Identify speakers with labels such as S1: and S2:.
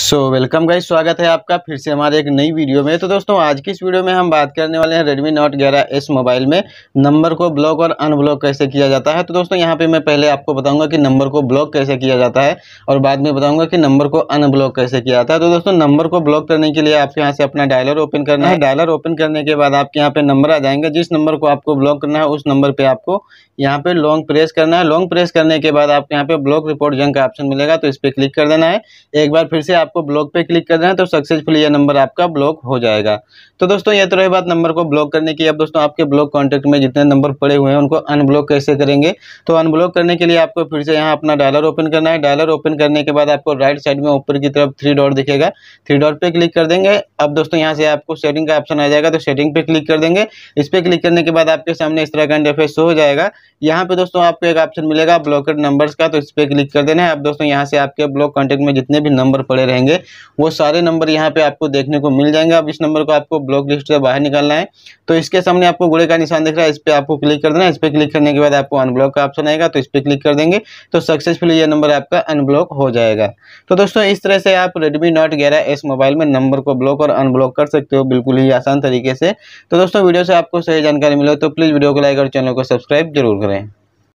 S1: so welcome guys स्वागत है आपका फिर से हमारे एक नई वीडियो में तो दोस्तों आज की इस वीडियो में हम बात करने वाले हैं Redmi Note 11s मोबाइल में नंबर को ब्लॉक और अनब्लॉक कैसे किया जाता है तो दोस्तों यहाँ पे मैं पहले आपको बताऊंगा कि नंबर को ब्लॉक कैसे किया जाता है और बाद में बताऊंगा कि नंबर को अनब्लॉक कैसे किया जाता है तो दोस्तों नंबर को ब्लॉक करने के लिए आपके यहाँ से अपना डायलर ओपन करना है डायलर ओपन करने के बाद आपके यहाँ पे नंबर आ जाएंगे जिस नंबर को आपको ब्लॉक करना है उस नंबर पर आपको यहाँ पे लॉन्ग प्रेस करना है लॉन्ग प्रेस करने के बाद आपके यहाँ पे ब्लॉक रिपोर्ट जंग का ऑप्शन मिलेगा तो इस पर क्लिक कर देना है एक बार फिर से आपको ब्लॉक पे क्लिक कर देना तो सक्सेसफुली यह नंबर आपका ब्लॉक हो जाएगा तो दोस्तों यह तो रही बात नंबर को ब्लॉक करने की अब दोस्तों आपके ब्लॉक कॉन्टैक्ट में जितने नंबर पड़े हुए हैं उनको अनब्लॉक कैसे करेंगे तो अनब्लॉक करने के लिए आपको फिर से यहाँ अपना डायलर ओपन करना है डायलर ओपन करने के बाद आपको राइट साइड में ऊपर की तरफ थ्री डॉट दिखेगा थ्री डॉट पर क्लिक कर देंगे अब दोस्तों यहाँ से आपको सेटिंग का ऑप्शन आ जाएगा तो सेटिंग पे क्लिक कर देंगे इस पर क्लिक करने के बाद आपके सामने इस तरह का इंटरफेस हो जाएगा यहाँ पे दोस्तों आपको एक ऑप्शन मिलेगा ब्लॉकेड नंबर्स का तो इस पर क्लिक कर देना है अब दोस्तों यहाँ से आपके ब्लॉक कॉन्टैक्ट में जितने भी नंबर पड़े रहेंगे वो सारे नंबर यहाँ पे आपको देखने को मिल जाएंगे अब इस नंबर को आपको ब्लॉक लिस्ट से बाहर निकालना है तो इसके सामने आपको गुड़े का निशान दिख रहा है इस पर आपको क्लिक कर देना है इस पर क्लिक करने के बाद आपको अनब्लॉक का ऑप्शन आएगा तो इस पर क्लिक कर देंगे तो सक्सेसफुली ये नंबर आपका अनब्लॉक हो जाएगा तो दोस्तों इस तरह से आप रेडमी नोट ग्यारह एस मोबाइल में नंबर को ब्लॉक और अनब्लॉक कर सकते हो बिल्कुल ही आसान तरीके से तो दोस्तों वीडियो से आपको सही जानकारी मिले तो प्लीज़ वीडियो को लाइक और चैनल को सब्सक्राइब जरूर करें